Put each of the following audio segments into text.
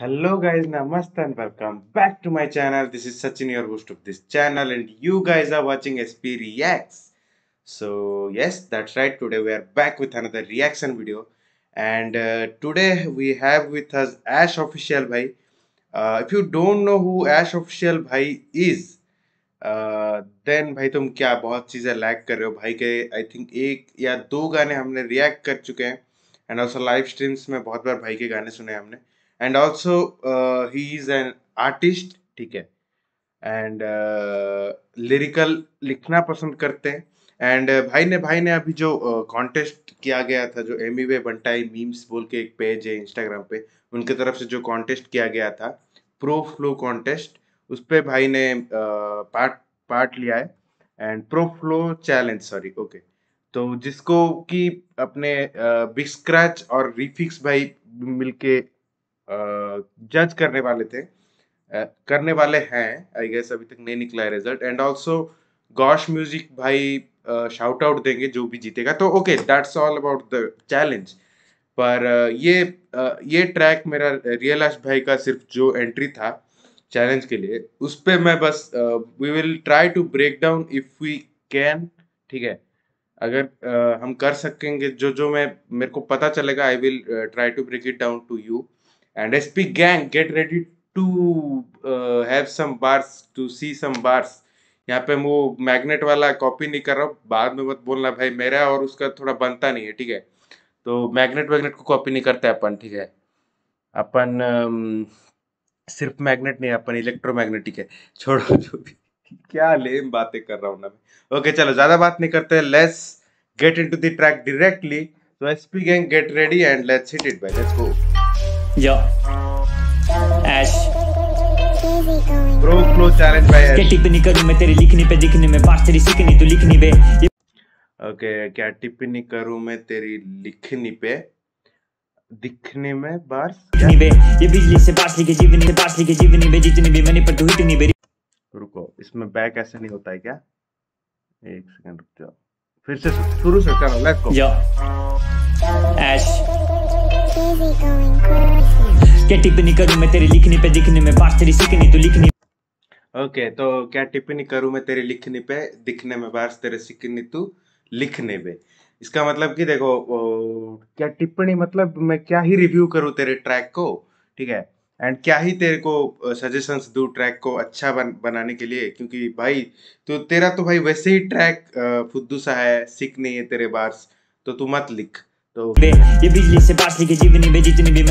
Hello guys, namaste and welcome back to my channel. This is Sachin, your host of this channel and you guys are watching SP Reacts. So yes, that's right. Today we are back with another reaction video and uh, today we have with us Ash Official Bhai. Uh, if you don't know who Ash Official Bhai is, then uh, भाई तुम क्या बहुत चीज़ें lag कर रहे हो भाई के आई थिंक एक या दो गाने हमने रिएक्ट कर चुके हैं एंड ऑल्सो लाइव स्ट्रीम्स में बहुत बार भाई के गाने सुने हमने and also he is an artist ठीक है एंड लिरिकल uh, लिखना पसंद करते हैं एंड uh, भाई ने भाई ने अभी जो कॉन्टेस्ट uh, किया गया था जो एम ई वे बंटाई मीम्स बोल के एक पेज है इंस्टाग्राम पे उनके तरफ से जो कॉन्टेस्ट किया गया था प्रो फ्लो कॉन्टेस्ट उस पर भाई ने पार्ट uh, पार्ट लिया है and pro flow challenge sorry okay तो जिसको कि अपने बिग uh, स्क्रैच और रिफिक्स भाई मिलके जज करने वाले थे करने वाले हैं आई गेस अभी तक नहीं निकला है result and also gosh music भाई शाउट आउट देंगे जो भी जीतेगा तो okay that's all about the challenge पर ये ये ट्रैक मेरा रियल आश भाई का सिर्फ जो एंट्री था चैलेंज के लिए उस पर मैं बस we will try to break down if we can ठीक है अगर uh, हम कर सकेंगे जो जो मैं मेरे को पता चलेगा I will try to break it down to you And SP gang, get ready to uh, have some bars, to see some bars. यहाँ पे वो मैग्नेट वाला कॉपी नहीं कर रहा बाद में मत बोलना भाई मेरा और उसका थोड़ा बनता नहीं है ठीक है तो मैग्नेट वैग्नेट को कॉपी नहीं करते अपन ठीक है अपन um, सिर्फ मैग्नेट नहीं अपन इलेक्ट्रोमैग्नेटिक है छोड़ो जो भी क्या लेम बातें कर रहा हूँ ना मैं ओके चलो ज़्यादा बात नहीं करते let's get into the track directly. तो SP gang get ready and let's hit it by. Let's go करूं मैं तेरी लिखनी पे दिखने में बात तेरी सीखनी तू लिखनी पे ओके क्या टिप्पणी करूं मैं तेरी लिखनी पे दिखने में बार्स ये बिजली से बात लिखे जीवनी से लिखे जीवनी में जितनी भी मैंने पर टूट इतनी बेरी रुको इसमें बैक ऐसे नहीं होता है क्या एक सेकंड रुक जाओ फिर से शुरू से चलो लेट्स गो या एश क्या टिप्पणी करूं मैं तेरे लिखने पे दिखने में बात तेरी सीखनी तो लिखनी ओके okay, तो क्या टिप्पणी करूं मैं तेरे लिखने पे दिखने में बार्स तेरे सीखनी तू लिखने पे इसका मतलब कि देखो ओ, क्या टिप्पणी मतलब मैं क्या ही रिव्यू करूं तेरे ट्रैक को ठीक है एंड क्या ही तेरे को सजेशंस दूँ ट्रैक को अच्छा बन, बनाने के लिए क्योंकि भाई तो तेरा तो भाई वैसे ही ट्रैक फुद्दू सा है सीख नहीं है तेरे बार्स तो तू मत लिख तो ये बिजली से बास लिखे जीवनी में जितनी भी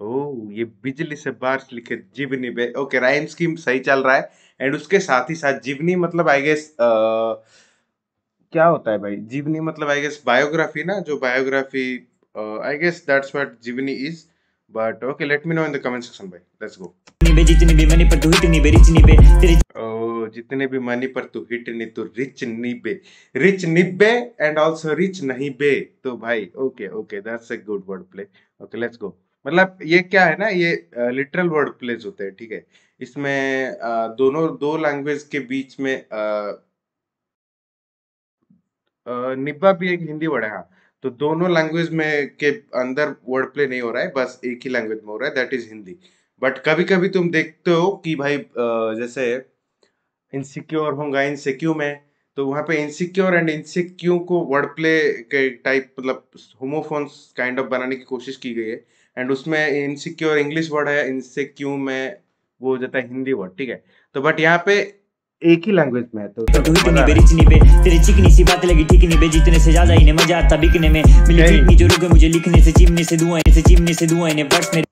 ओ ये बिजली से बार्स लिखे जीवनी बे ओके राइम स्कीम सही चल रहा है एंड उसके साथ ही साथ जीवनी मतलब आई गेस क्या होता है भाई जीवनी मतलब आई गेस बायोग्राफी ना जो biography I guess that's what जीवनी is but okay let me know in the comment section भाई लेट्स गो जितनी भी मैंने पर धुई इतनी बेरी जितनी बे तेरी ओ जितने भी मनी पर तू हिट नहीं तू रिच निबे रिच निबे एंड ऑल्सो रिच नहीं बे तो भाई okay okay that's a good word play okay let's go मतलब ये क्या है ना ये लिटरल वर्ड प्लेस होते हैं ठीक है इसमें आ, uh, दोनों दो लैंग्वेज के बीच में आ, uh, आ, uh, निब्बा भी एक हिंदी वर्ड है हाँ तो दोनों लैंग्वेज में के अंदर वर्ड प्ले नहीं हो रहा है बस एक ही लैंग्वेज में हो रहा है दैट इज हिंदी बट कभी कभी तुम देखते हो कि भाई जैसे इनसिक्योर होगा इनसिक्यू में तो वहाँ पे इनसिक्योर एंड इनसिक्यू को वर्ड प्ले के टाइप मतलब होमोफोन्स काइंड ऑफ बनाने की कोशिश की गई है एंड उसमें इनसिक्योर इंग्लिश वर्ड है इनसिक्यू में वो हो जाता है हिंदी वर्ड ठीक है तो बट यहाँ पे एक ही लैंग्वेज में तो चिकनी सी बात लगी ठीक नहीं बे जितने से ज्यादा इन्हें मजा आता बिकने में मिली जो रुके मुझे लिखने से चिमने से से चिमने से बस मेरे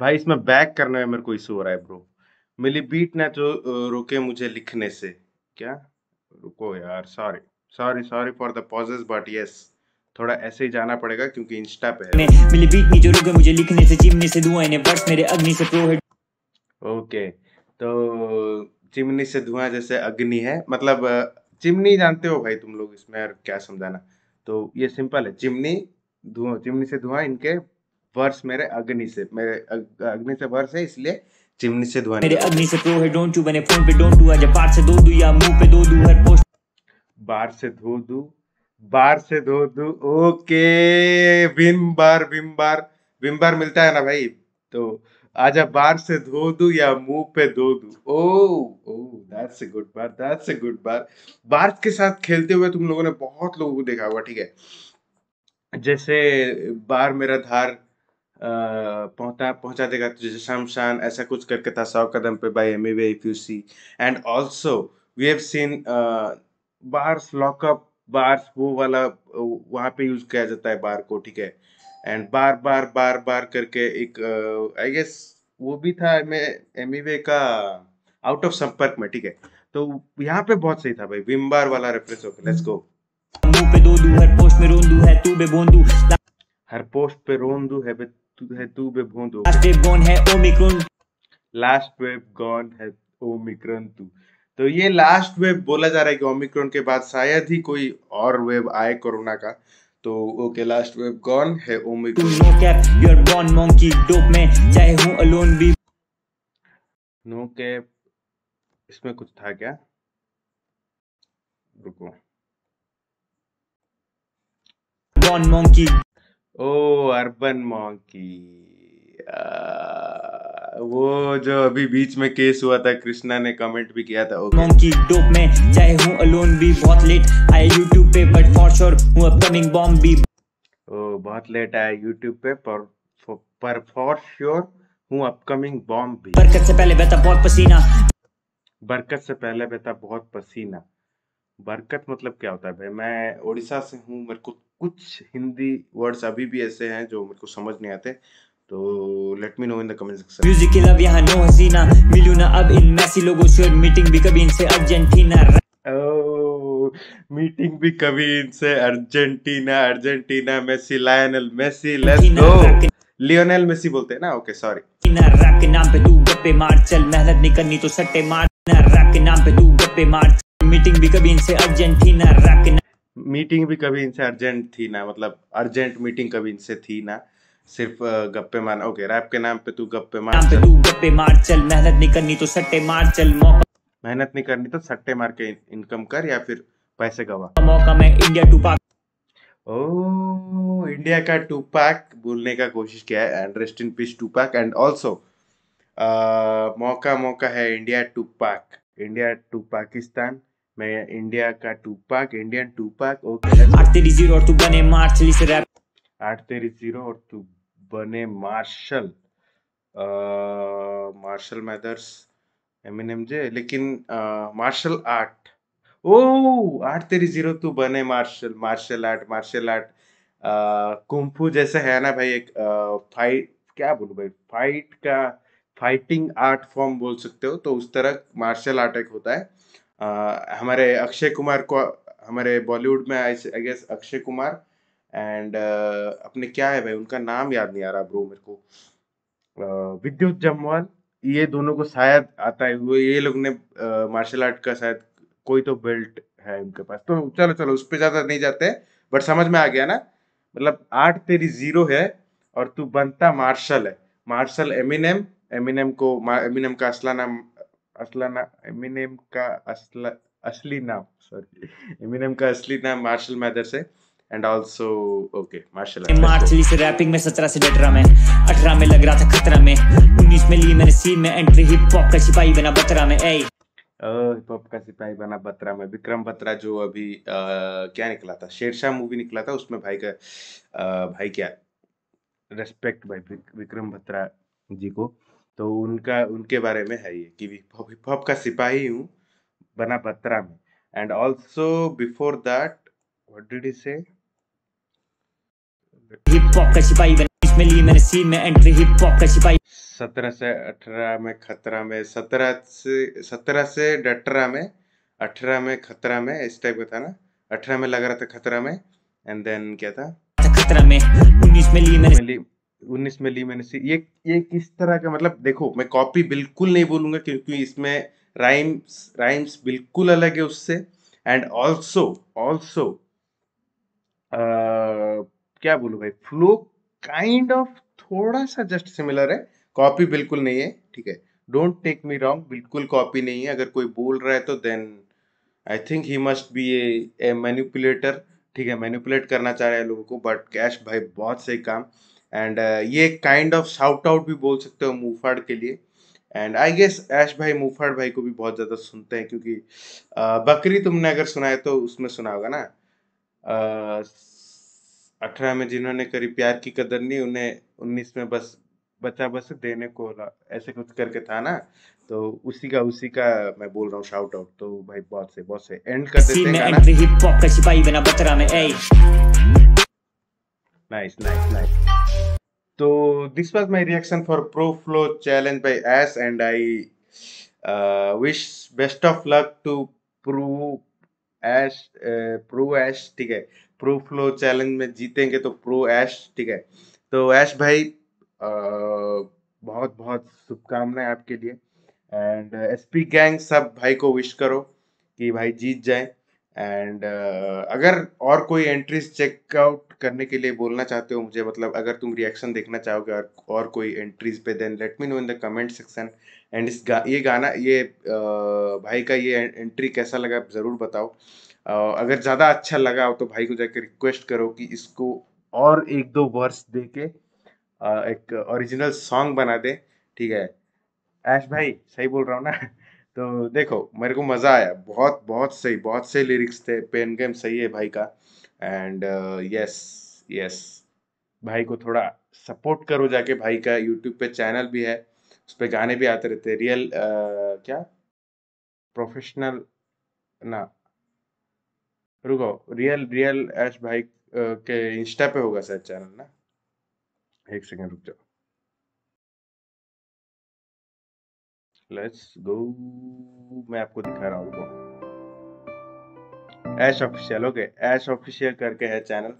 भाई इसमें बैक करने में मेरे को इशू हो रहा है ब्रो मिली बीट ना तो रुके मुझे लिखने से क्या रुको यार sorry sorry sorry for the pauses but yes थोड़ा ऐसे ही जाना पड़ेगा क्योंकि इंस्टा पे है मिली बीट नहीं जो रुके मुझे लिखने से चिमनी से धुआं ने वर्ष मेरे अग्नि से प्रो है ओके तो चिमनी से धुआं जैसे अग्नि है मतलब चिमनी जानते हो भाई तुम लोग इसमें और क्या समझाना तो ये सिंपल है चिमनी धुआं चिमनी से धुआं इनके वर्ष मेरे अग्नि से मेरे अग्नि से वर्ष है इसलिए चिमनी से धुआं मेरे अग्नि से प्रो तो है डोंट यू बने फोन पे डोंट डू आज बार से धो दू या मुंह पे धो दू हर पोस्ट बार से धो दू बार से धो दू okay Vim bar Vim bar Vim bar मिलता है ना भाई तो आजा बार से धो दू या मुंह पे धो दू oh oh that's a good bar that's a good bar bar के साथ खेलते हुए तुम लोगों ने बहुत लोगों को देखा होगा ठीक है जैसे बार मेरा धार पहुंचा पहुंचा देगा तुझे शमशान ऐसा कुछ करके था सौ कदम पे बाई एम way if you see and also we have seen bars lockup bars वो वाला वहाँ पे यूज किया जाता है बार को ठीक है एंड बार बार बार बार करके एक आई uh, गेस वो भी था मैं एम वे का आउट ऑफ संपर्क में ठीक है तो यहाँ पे बहुत सही था भाई विम बार वाला रेफरेंस ओके लेट्स गो हर पोस्ट पे रोन दू है तू बे बोंदू हर पोस्ट पे रोन दू है बे है तू बे भोंद लास्ट वेव गॉन है ओमिक्रॉन लास्ट वेव गॉन है ओमिक्रॉन तू तो ये लास्ट वेव बोला जा रहा है कि ओमिक्रॉन के बाद शायद ही कोई और वेव आए कोरोना का तो ओके लास्ट वेव गॉन है Omicron no cap you are born monkey dope में चाहे हूं अलोन भी नो कैप इसमें कुछ था क्या रुको गॉन मंकी ओ अर्बन मॉकी वो जो अभी बीच में केस हुआ था कृष्णा ने कमेंट भी किया था मॉकी डोप में चाहे हूँ अलोन भी बहुत लेट आई यूट्यूब पे बट फॉर श्योर हूँ अपकमिंग बॉम्ब भी ओ बहुत लेट आया यूट्यूब पे पर पर फॉर श्योर हूँ अपकमिंग बॉम्ब भी बरकत से पहले बहता बहुत पसीना बरकत से पहले बहता बहुत पसीना बरकत मतलब क्या होता है भाई मैं ओडिशा से हूँ मेरे को कुछ हिंदी वर्ड्स अभी भी ऐसे हैं जो मेरे को समझ नहीं आते तो let me know in the comment section music की लव यहां नो हसीना मिलू ना अब इन मैसी लोगों से मीटिंग भी कभी इनसे अर्जेंटीना मीटिंग oh, भी कभी इनसे Argentina Argentina Messi Lionel Messi let's go Lionel Messi बोलते हैं ना ओके सॉरी ना के नाम पे तू गप्पे मार चल मेहनत नहीं करनी तो सट्टे मार ना के नाम पे तू गप्पे मार मीटिंग भी कभी इनसे अर्जेंटीना रख मीटिंग भी कभी इनसे अर्जेंट थी ना मतलब अर्जेंट मीटिंग कभी इनसे थी ना सिर्फ गप्पे मार ओके रैप के नाम पे तू गप्पे मार चल तू गप्पे मार चल मेहनत नहीं करनी तो सट्टे मार चल मौका मेहनत नहीं करनी तो सट्टे मार के इनकम कर या फिर पैसे गवा मौका मैं India Tupac oh India का टू पैक बोलने का कोशिश किया है and rest in peace Tupac and also मौका मौका है India Tupac India to Pakistan मैं इंडिया का टूपाक इंडियन टूपाक ओके आठ तेरी जीरो और तू बने मार्शल से रैप आठ तेरी जीरो और तू बने मार्शल मार्शल मैदर्स जे लेकिन मार्शल आर्ट ओ आठ तेरी जीरो तू बने martial martial art martial art kung fu जैसे है ना भाई एक फाइट क्या बोलू भाई फाइट का फाइटिंग आर्ट फॉर्म बोल सकते हो तो उस तरह मार्शल आर्ट एक होता है आ, हमारे अक्षय कुमार को हमारे बॉलीवुड में I guess Akshay Kumar and uh, अपने क्या है भाई उनका नाम याद नहीं आ रहा ब्रो मेरे को uh, विद्युत जमवाल ये दोनों को शायद आता है वो ये लोग ने मार्शल uh, आर्ट का शायद कोई तो बेल्ट है उनके पास तो चलो चलो उस पर ज़्यादा नहीं जाते बट समझ में आ गया ना मतलब आठ तेरी जीरो है और तू बनता मार्शल है मार्शल एमिनम एमिनम को एमिनम का असला नाम असलाना एमिनेम का असला असली नाम सॉरी एमिनेम का असली नाम मार्शल मैदर्स है एंड ऑल्सो ओके मार्शल मार्शली से रैपिंग में सत्रह से डट रहा मैं अठारह में लग रहा था खतरा में उन्नीस में ली मैंने सीन में एंट्री हिप हॉप का सिपाही बना बतरा में ए हिप हॉप का सिपाही बना बत्रा में विक्रम बत्रा जो अभी आ, क्या निकला था शेरशाह मूवी निकला था उसमें भाई का आ, भाई क्या रेस्पेक्ट भाई विक्रम बत्रा जी को तो उनका उनके बारे में है ये कि हिप हॉप का सिपाही हूँ बना बत्रा में and also before that what did he से हिप हॉप का सिपाही बना इसमें ली मैंने में एंट्री हिप हॉप का सिपाही सत्रह से अठारह में खतरा में सत्रह से सत्रह से डटरा में अठारह में खतरा में इस टाइप का था ना अठारह में लग रहा था खतरा में एंड देन क्या था खतरा में उन्नीस में ली मैंने उन्नीस में ली मैंने ये ये किस तरह का मतलब देखो मैं कॉपी बिल्कुल नहीं बोलूंगा क्योंकि इसमें राइम्स राइम्स बिल्कुल अलग है उससे एंड ऑल्सो ऑल्सो क्या बोलू भाई फ्लो काइंड ऑफ थोड़ा सा जस्ट सिमिलर है कॉपी बिल्कुल नहीं है ठीक है डोंट टेक मी रॉन्ग बिल्कुल कॉपी नहीं है अगर कोई बोल रहा है तो then I think he must be a manipulator ठीक है मैन्यूपुलेट करना चाह रहे हैं लोगों को बट कैश भाई बहुत सही काम एंड uh, ये काइंड ऑफ शाउट आउट भी बोल सकते हो मुफाड़ के लिए एंड आई गेस ऐश भाई मुफाड़ भाई को भी बहुत ज़्यादा सुनते हैं क्योंकि uh, बकरी तुमने अगर सुना है तो उसमें सुना होगा ना uh, अठारह में जिन्होंने करी प्यार की कदर नहीं उन्हें उन्नीस में बस बचा बस देने को ऐसे कुछ करके था ना तो उसी का उसी का मैं बोल रहा हूँ शाउट आउट तो भाई बहुत से बहुत से एंड कर देते हैं गाना Nice, nice, nice. So this was my reaction for Pro Flow Challenge by Ash and I uh, wish best of luck to Pro Ash, uh, Pro Ash, ठीक है प्रो फ्लो चैलेंज में जीतेंगे तो pro ऐश ठीक है तो ऐश भाई आ, बहुत बहुत शुभकामनाएं आपके लिए एंड एसपी गैंग सब भाई को विश करो कि भाई जीत जाए एंड uh, अगर और कोई एंट्रीज चेकआउट करने के लिए बोलना चाहते हो मुझे मतलब अगर तुम रिएक्शन देखना चाहोगे और, और कोई एंट्रीज पे then let me know in the comment section and इस गा, ये गाना ये uh, भाई का ये एंट्री कैसा लगा ज़रूर बताओ uh, अगर ज़्यादा अच्छा लगा हो तो भाई को जाकर रिक्वेस्ट करो कि इसको और एक दो वर्स दे के uh, एक ओरिजिनल सॉन्ग बना दे ठीक है ऐश भाई सही बोल रहा हूँ ना तो देखो मेरे को मज़ा आया बहुत बहुत सही बहुत सही लिरिक्स थे पेन गेम सही है भाई का एंड यस यस भाई को थोड़ा सपोर्ट करो जाके भाई का यूट्यूब पे चैनल भी है उस पर गाने भी आते रहते रियल uh, क्या प्रोफेशनल ना रुको रियल रियल ऐश भाई uh, के इंस्टा पे होगा शायद चैनल ना एक सेकेंड रुक जाओ लेट्स गो मैं आपको दिखा रहा हूँ Ash official okay Ash official करके है चैनल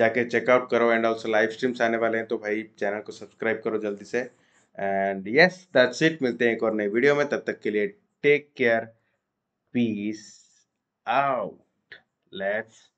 जाके चेकआउट करो एंड ऑल्सो लाइव स्ट्रीम्स आने वाले हैं तो भाई चैनल को सब्सक्राइब करो जल्दी से एंड यस दैट्स इट मिलते हैं एक और नई वीडियो में तब तक के लिए take care peace out let's